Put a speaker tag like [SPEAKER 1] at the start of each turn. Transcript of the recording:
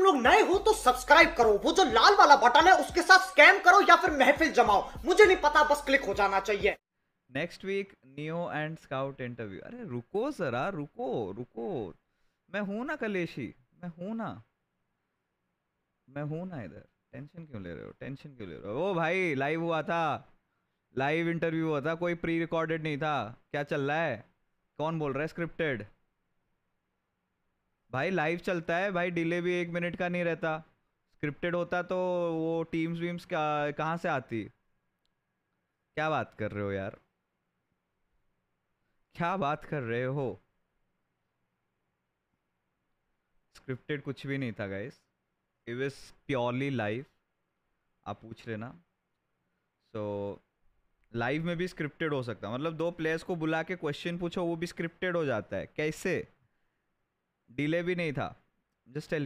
[SPEAKER 1] तुम लोग नए हो तो सब्सक्राइब करो वो जो लाल वाला बटन है उसके साथ स्कैम करो या फिर महफिल जमाओ मुझे नहीं पता बस क्लिक हो जाना चाहिए
[SPEAKER 2] next week Neo and Scout interview अरे रुको जरा रुको रुको मैं हूं ना कलेशी मैं हूं ना मैं हूं ना इधर टेंशन क्यों ले रहे हो टेंशन क्यों ले रहे हो ओ भाई लाइव हुआ था लाइव इंटरव्यू हुआ था कोई प्री रिकॉर्डेड नहीं था क्या चल रहा है कौन बोल रहा है स्क्रिप्टेड भाई लाइव चलता है भाई डिले भी एक मिनट का नहीं रहता स्क्रिप्टेड होता तो वो टीम्स वीम्स कहाँ से आती क्या बात कर रहे हो यार क्या बात कर रहे हो स्क्रिप्टेड कुछ भी नहीं था guys it is purely live आप पूछ लेना सो so, लाइव में भी स्क्रिप्टेड हो सकता है मतलब दो प्लेयर्स को बुला के क्वेश्चन पूछो वो भी स्क्रिप्टेड हो जाता है कैसे डिले भी नहीं था जस्ट टेल